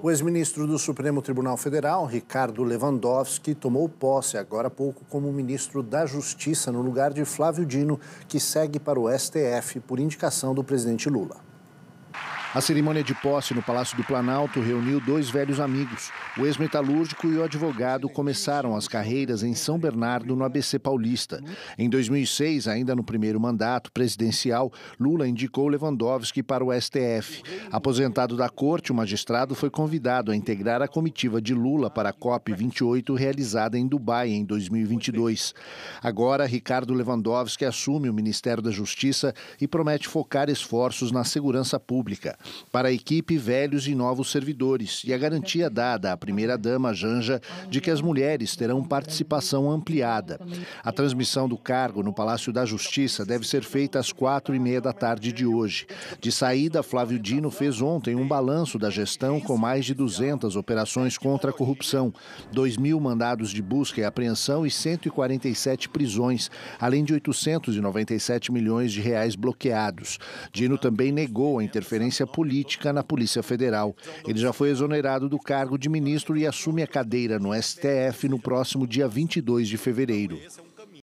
O ex-ministro do Supremo Tribunal Federal, Ricardo Lewandowski, tomou posse agora há pouco como ministro da Justiça no lugar de Flávio Dino, que segue para o STF por indicação do presidente Lula. A cerimônia de posse no Palácio do Planalto reuniu dois velhos amigos. O ex-metalúrgico e o advogado começaram as carreiras em São Bernardo, no ABC Paulista. Em 2006, ainda no primeiro mandato presidencial, Lula indicou Lewandowski para o STF. Aposentado da corte, o magistrado foi convidado a integrar a comitiva de Lula para a COP28 realizada em Dubai em 2022. Agora, Ricardo Lewandowski assume o Ministério da Justiça e promete focar esforços na segurança pública para a equipe velhos e novos servidores e a garantia dada à primeira-dama Janja de que as mulheres terão participação ampliada. A transmissão do cargo no Palácio da Justiça deve ser feita às quatro e meia da tarde de hoje. De saída, Flávio Dino fez ontem um balanço da gestão com mais de 200 operações contra a corrupção, 2 mil mandados de busca e apreensão e 147 prisões, além de 897 milhões de reais bloqueados. Dino também negou a interferência política na Polícia Federal. Ele já foi exonerado do cargo de ministro e assume a cadeira no STF no próximo dia 22 de fevereiro.